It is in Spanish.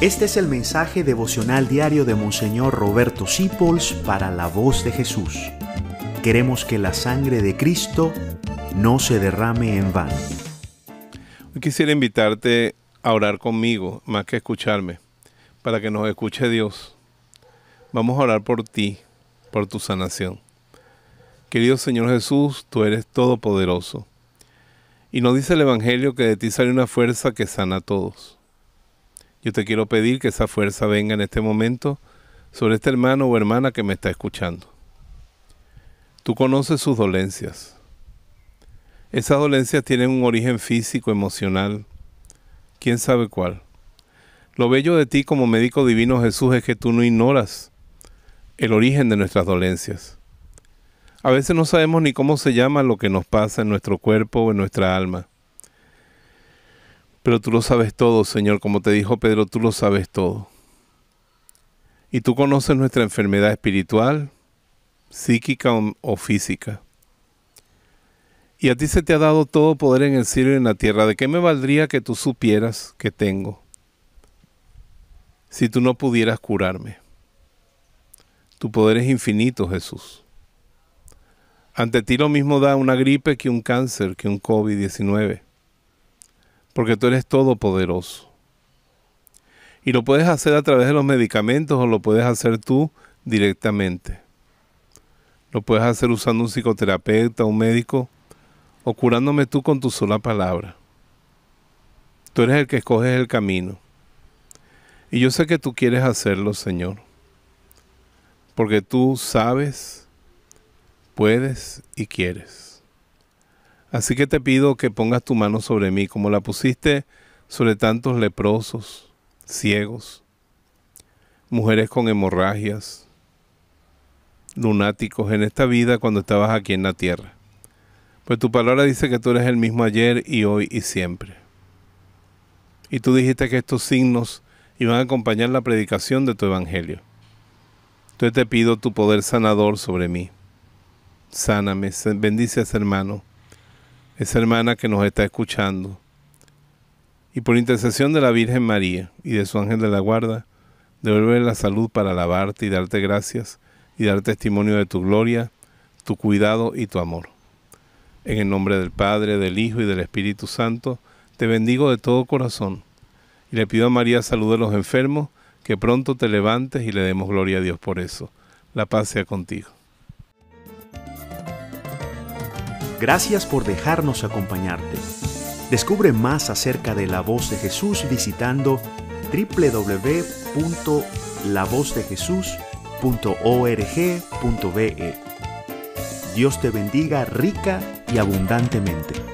Este es el mensaje devocional diario de Monseñor Roberto Sipols para la voz de Jesús. Queremos que la sangre de Cristo no se derrame en vano. Hoy quisiera invitarte a orar conmigo, más que escucharme, para que nos escuche Dios. Vamos a orar por ti, por tu sanación. Querido Señor Jesús, tú eres todopoderoso. Y nos dice el Evangelio que de ti sale una fuerza que sana a todos. Yo te quiero pedir que esa fuerza venga en este momento sobre este hermano o hermana que me está escuchando. Tú conoces sus dolencias. Esas dolencias tienen un origen físico, emocional, quién sabe cuál. Lo bello de ti como médico divino Jesús es que tú no ignoras el origen de nuestras dolencias. A veces no sabemos ni cómo se llama lo que nos pasa en nuestro cuerpo o en nuestra alma. Pero tú lo sabes todo, Señor, como te dijo Pedro, tú lo sabes todo. Y tú conoces nuestra enfermedad espiritual, psíquica o física. Y a ti se te ha dado todo poder en el cielo y en la tierra. ¿De qué me valdría que tú supieras que tengo si tú no pudieras curarme? Tu poder es infinito, Jesús. Ante ti lo mismo da una gripe que un cáncer, que un COVID-19 porque tú eres todopoderoso. Y lo puedes hacer a través de los medicamentos o lo puedes hacer tú directamente. Lo puedes hacer usando un psicoterapeuta, un médico o curándome tú con tu sola palabra. Tú eres el que escoges el camino. Y yo sé que tú quieres hacerlo, Señor. Porque tú sabes, puedes y quieres. Así que te pido que pongas tu mano sobre mí, como la pusiste sobre tantos leprosos, ciegos, mujeres con hemorragias, lunáticos en esta vida cuando estabas aquí en la tierra. Pues tu palabra dice que tú eres el mismo ayer y hoy y siempre. Y tú dijiste que estos signos iban a acompañar la predicación de tu evangelio. Entonces te pido tu poder sanador sobre mí. Sáname, bendice hermano esa hermana que nos está escuchando. Y por intercesión de la Virgen María y de su ángel de la guarda, devuelve la salud para alabarte y darte gracias y dar testimonio de tu gloria, tu cuidado y tu amor. En el nombre del Padre, del Hijo y del Espíritu Santo, te bendigo de todo corazón y le pido a María salud de los enfermos, que pronto te levantes y le demos gloria a Dios por eso. La paz sea contigo. Gracias por dejarnos acompañarte. Descubre más acerca de la voz de Jesús visitando www.lavozdejesús.org.be. Dios te bendiga rica y abundantemente.